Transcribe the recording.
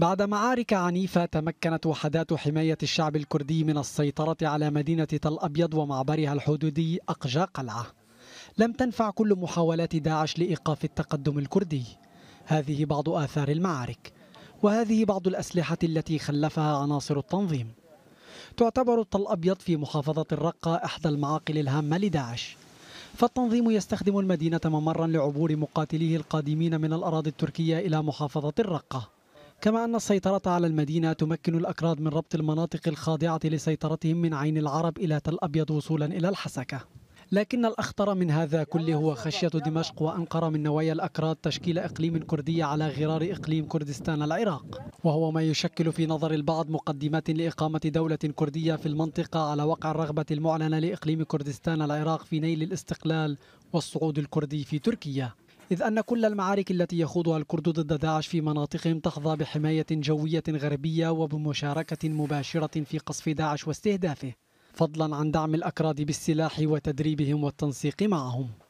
بعد معارك عنيفة تمكنت وحدات حماية الشعب الكردي من السيطرة على مدينة تل أبيض ومعبرها الحدودي أقجى قلعة لم تنفع كل محاولات داعش لإيقاف التقدم الكردي هذه بعض آثار المعارك وهذه بعض الأسلحة التي خلفها عناصر التنظيم تعتبر تل أبيض في محافظة الرقة إحدى المعاقل الهامة لداعش فالتنظيم يستخدم المدينة ممرا لعبور مقاتليه القادمين من الأراضي التركية إلى محافظة الرقة كما أن السيطرة على المدينة تمكن الأكراد من ربط المناطق الخاضعة لسيطرتهم من عين العرب إلى تل أبيض وصولا إلى الحسكة لكن الأخطر من هذا كله هو خشية دمشق وأنقرة من نوايا الأكراد تشكيل إقليم كردي على غرار إقليم كردستان العراق وهو ما يشكل في نظر البعض مقدمات لإقامة دولة كردية في المنطقة على وقع الرغبة المعلنة لإقليم كردستان العراق في نيل الاستقلال والصعود الكردي في تركيا إذ أن كل المعارك التي يخوضها الكرد ضد داعش في مناطقهم تحظى بحماية جوية غربية وبمشاركة مباشرة في قصف داعش واستهدافه فضلا عن دعم الأكراد بالسلاح وتدريبهم والتنسيق معهم